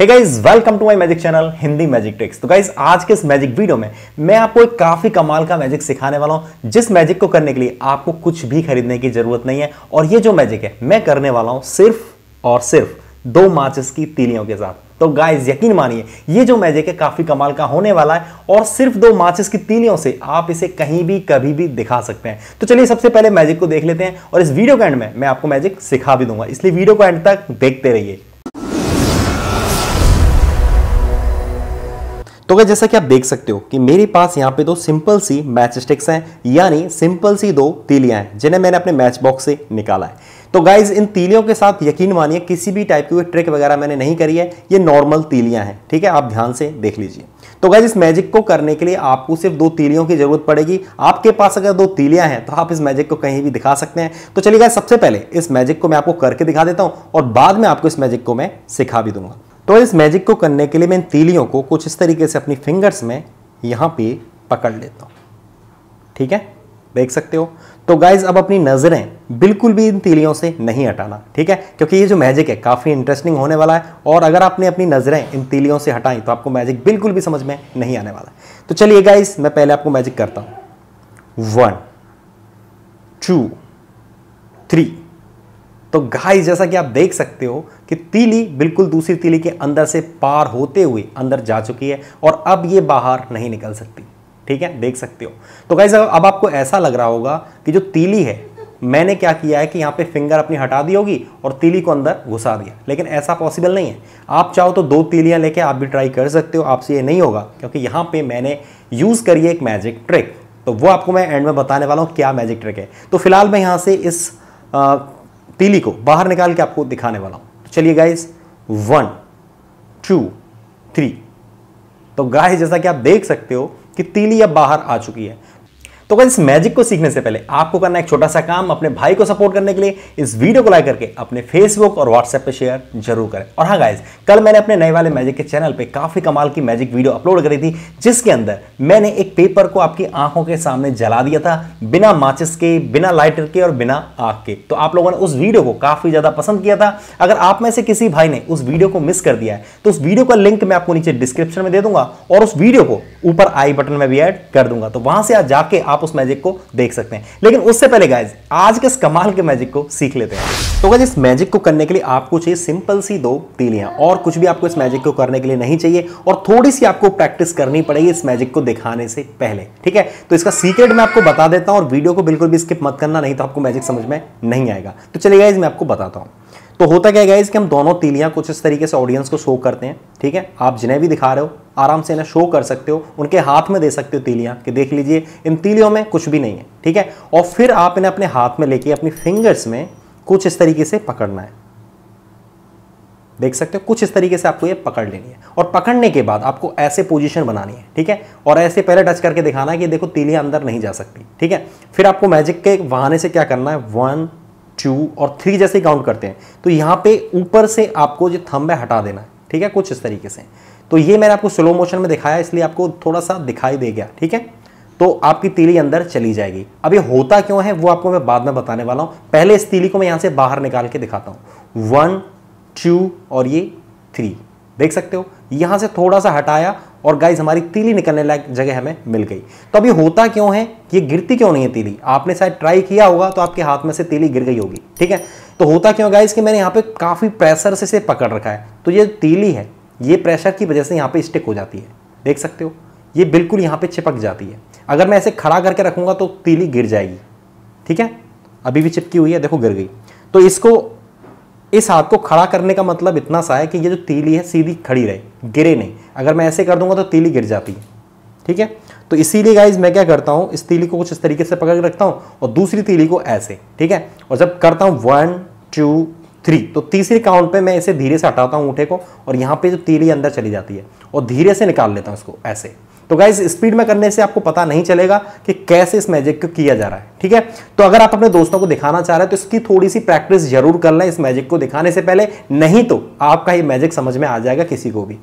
hey welcome to my magic channel Hindi magic tricks तो guys आज के इस मैजिक वीडियो में मैं आपको एक काफ़ी कमाल का मैजिक सिखाने वाला हूं जिस मैजिक को करने के लिए आपको कुछ भी खरीदने की ज़रूरत नहीं है और ये जो मैजिक है मैं करने वाला हूं सिर्फ और सिर्फ दो माचिस की तीलियों के साथ तो गाइज यकीन मानिए ये जो मैजिक है काफी कमाल का होने वाला है और सिर्फ दो माचिस की तीलियों से आप इसे कहीं भी कभी भी दिखा सकते हैं तो चलिए सबसे पहले मैजिक को देख लेते हैं और इस वीडियो के एंड में मैं आपको मैजिक सिखा भी दूंगा इसलिए वीडियो को एंड तक देखते रहिए तो अगर जैसा कि आप देख सकते हो कि मेरे पास यहाँ पे दो सिंपल सी मैच स्टिक्स हैं यानी सिंपल सी दो तीलियां हैं जिन्हें मैंने अपने मैच बॉक्स से निकाला है तो गाइज इन तीलियों के साथ यकीन मानिए किसी भी टाइप की ट्रिक वगैरह मैंने नहीं करी है ये नॉर्मल तीलियां हैं ठीक है आप ध्यान से देख लीजिए तो गाइज इस मैजिक को करने के लिए आपको सिर्फ दो तीलियों की जरूरत पड़ेगी आपके पास अगर दो तीलियां हैं तो आप इस मैजिक को कहीं भी दिखा सकते हैं तो चलिए गाइज सबसे पहले इस मैजिक को मैं आपको करके दिखा देता हूँ और बाद में आपको इस मैजिक को मैं सिखा भी दूंगा तो इस मैजिक को करने के लिए मैं इन तीलियों को कुछ इस तरीके से अपनी फिंगर्स में यहाँ पे पकड़ लेता हूँ ठीक है देख सकते हो तो गाइज अब अपनी नज़रें बिल्कुल भी इन तीलियों से नहीं हटाना ठीक है क्योंकि ये जो मैजिक है काफ़ी इंटरेस्टिंग होने वाला है और अगर आपने अपनी नज़रें इन तीलियों से हटाई तो आपको मैजिक बिल्कुल भी समझ में नहीं आने वाला तो चलिए गाइज मैं पहले आपको मैजिक करता हूं वन टू थ्री तो गाइज जैसा कि आप देख सकते हो कि तीली बिल्कुल दूसरी तीली के अंदर से पार होते हुए अंदर जा चुकी है और अब ये बाहर नहीं निकल सकती ठीक है देख सकते हो तो गाइज अब आपको ऐसा लग रहा होगा कि जो तीली है मैंने क्या किया है कि यहाँ पे फिंगर अपनी हटा दी होगी और तीली को अंदर घुसा दिया लेकिन ऐसा पॉसिबल नहीं है आप चाहो तो दो तीलियाँ लेके आप भी ट्राई कर सकते हो आपसे ये नहीं होगा क्योंकि यहाँ पे मैंने यूज़ करी है एक मैजिक ट्रिक तो वो आपको मैं एंड में बताने वाला हूँ क्या मैजिक ट्रिक है तो फिलहाल मैं यहाँ से इस तीली को बाहर निकाल के आपको दिखाने वाला हूँ चलिए गाइज वन टू थ्री तो गाय जैसा कि आप देख सकते हो कि तीली अब बाहर आ चुकी है तो इस मैजिक को सीखने से पहले आपको करना एक छोटा सा काम अपने भाई को सपोर्ट करने के लिए इस वीडियो को लाइक करके अपने फेसबुक और व्हाट्सएप पे शेयर जरूर करें और हाँ गाइज कल मैंने अपने नए वाले मैजिक के चैनल पे काफी कमाल की मैजिक वीडियो अपलोड करी थी जिसके अंदर मैंने एक पेपर को आपकी आंखों के सामने जला दिया था बिना माचिस के बिना लाइटर के और बिना आग के तो आप लोगों ने उस वीडियो को काफी ज्यादा पसंद किया था अगर आप में से किसी भाई ने उस वीडियो को मिस कर दिया है तो उस वीडियो का लिंक मैं आपको नीचे डिस्क्रिप्शन में दे दूंगा और उस वीडियो को ऊपर आई बटन में भी एड कर दूंगा तो वहां से जाके आप आप उस मैजिक को देख सकते हैं लेकिन उससे पहले गाइज आज के इस कमाल के मैजिक को सीख लेते हैं तो गाइज इस मैजिक को करने के लिए आपको चाहिए सिंपल सी दो तीलियां और कुछ भी आपको इस मैजिक को करने के लिए नहीं चाहिए और थोड़ी सी आपको प्रैक्टिस करनी पड़ेगी इस मैजिक को दिखाने से पहले ठीक है तो इसका सीक्रेट मैं आपको बता देता हूं और वीडियो को बिल्कुल भी स्किप मत करना नहीं तो आपको मैजिक समझ में नहीं आएगा तो चलिए गाइज मैं आपको बताता हूं तो होता क्या गाइज कि हम दोनों तीलियाँ कुछ इस तरीके से ऑडियंस को शो करते हैं ठीक है आप जिन्हें भी दिखा रहे हो आराम से इन्हें शो कर सकते हो उनके हाथ में दे सकते हो तीलियाँ कि देख लीजिए इन तीलियों में कुछ भी नहीं है ठीक है और फिर आप इन्हें अपने हाथ में लेके अपनी फिंगर्स में कुछ इस तरीके से पकड़ना है देख सकते हो कुछ इस तरीके से आपको ये पकड़ लेनी है और पकड़ने के बाद आपको ऐसे पोजीशन बनानी है ठीक है और ऐसे पहले टच करके दिखाना है कि देखो तीलियां अंदर नहीं जा सकती ठीक है फिर आपको मैजिक के बहाने से क्या करना है वन टू और थ्री जैसे काउंट करते हैं तो यहाँ पे ऊपर से आपको जो थंब है हटा देना है ठीक है कुछ इस तरीके से तो ये मैंने आपको स्लो मोशन में दिखाया इसलिए आपको थोड़ा सा दिखाई दे गया ठीक है तो आपकी तीली अंदर चली जाएगी अब ये होता क्यों है वो आपको मैं बाद में बताने वाला हूँ पहले इस तीली को मैं यहाँ से बाहर निकाल के दिखाता हूँ वन टू और ये थ्री देख सकते हो यहाँ से थोड़ा सा हटाया और गाइज हमारी तीली निकलने लायक जगह हमें मिल गई तो अभी होता क्यों है ये गिरती क्यों नहीं है तीली आपने शायद ट्राई किया होगा तो आपके हाथ में से तीली गिर गई होगी ठीक है तो होता क्यों गाइज कि मैंने यहाँ पे काफ़ी प्रेशर से इसे पकड़ रखा है तो ये तीली है ये प्रेशर की वजह से यहाँ पे स्टिक हो जाती है देख सकते हो ये बिल्कुल यहाँ पे चिपक जाती है अगर मैं ऐसे खड़ा करके रखूँगा तो तीली गिर जाएगी ठीक है अभी भी चिपकी हुई है देखो गिर गई तो इसको इस हाथ को खड़ा करने का मतलब इतना सा है कि ये जो तीली है सीधी खड़ी रहे गिरे नहीं अगर मैं ऐसे कर दूंगा तो तीली गिर जाती है ठीक है तो इसीलिए गाइज मैं क्या करता हूँ इस तीली को कुछ इस तरीके से पकड़ के रखता हूँ और दूसरी तीली को ऐसे ठीक है और जब करता हूँ वन टू थ्री तो तीसरे काउंट पे मैं इसे धीरे से हटाता हूँ ऊँटे को और यहाँ पे जो तीली अंदर चली जाती है और धीरे से निकाल लेता हूँ इसको ऐसे तो गाइज स्पीड में करने से आपको पता नहीं चलेगा कि कैसे इस मैजिक को किया जा रहा है ठीक है तो अगर आप अपने दोस्तों को दिखाना चाह रहे हैं तो इसकी थोड़ी सी प्रैक्टिस जरूर कर लें इस मैजिक को दिखाने से पहले नहीं तो आपका ये मैजिक समझ में आ जाएगा किसी को भी